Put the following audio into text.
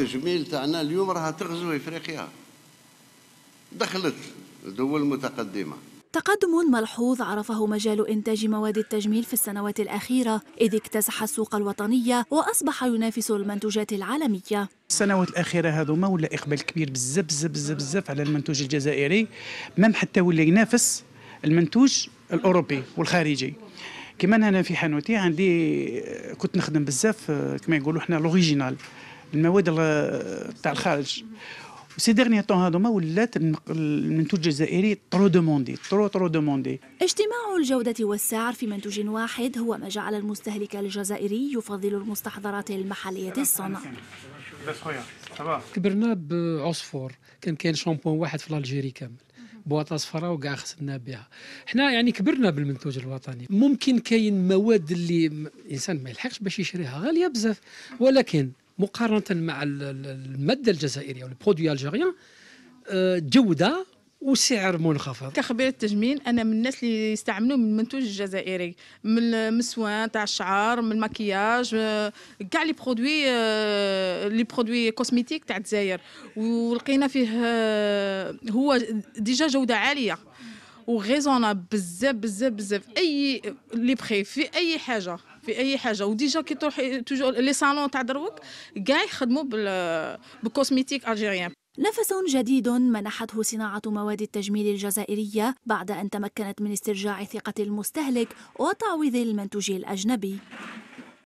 التجميل تاعنا اليوم راها تغزو افريقيا دخلت دول متقدمه تقدم ملحوظ عرفه مجال إنتاج مواد التجميل في السنوات الأخيرة إذ اكتسح السوق الوطنية وأصبح ينافس المنتوجات العالمية السنوات الاخيره ما ولا اقبال كبير بزاف بزاف بزاف على المنتوج الجزائري مام حتى ولا ينافس المنتوج الاوروبي والخارجي كما انا في حانوتي عندي كنت نخدم بزاف كما يقولوا إحنا لوريجينال المواد تاع الخارج سي ديرني طون هذوما ولات المنتوج الجزائري ترو دوموندي ترو ترو دوموندي اجتماع الجودة والسعر في منتوج واحد هو ما جعل المستهلك الجزائري يفضل المستحضرات المحلية الصنع كبرنا بعصفور كان كاين شامبوان واحد في الجيري كامل بواطه صفراء وكاع خسرنا بها حنا يعني كبرنا بالمنتوج الوطني ممكن كاين مواد اللي الانسان ما يلحقش باش يشريها غاليه بزاف ولكن مقارنه مع الماده الجزائريه او البرودوي الجيريان آه، جوده وسعر منخفض كخبير التجميل انا من الناس اللي يستعملوا من المنتوج الجزائري من المسوان تاع الشعر من المكياج آه، كاع لي برودوي آه، لي برودوي كوزميتيك تاع الجزائر ولقينا فيه هو ديجا جوده عاليه وغيزونا بزاف بزاف بزاف اي لي بخي في اي حاجه في اي حاجه وديجا كي تروح توجور لي صالون تاع دروك كاع يخدموا بالكوزميتيك الجيريان نفس جديد منحته صناعة مواد التجميل الجزائرية بعد أن تمكنت من استرجاع ثقة المستهلك وتعويض المنتوج الأجنبي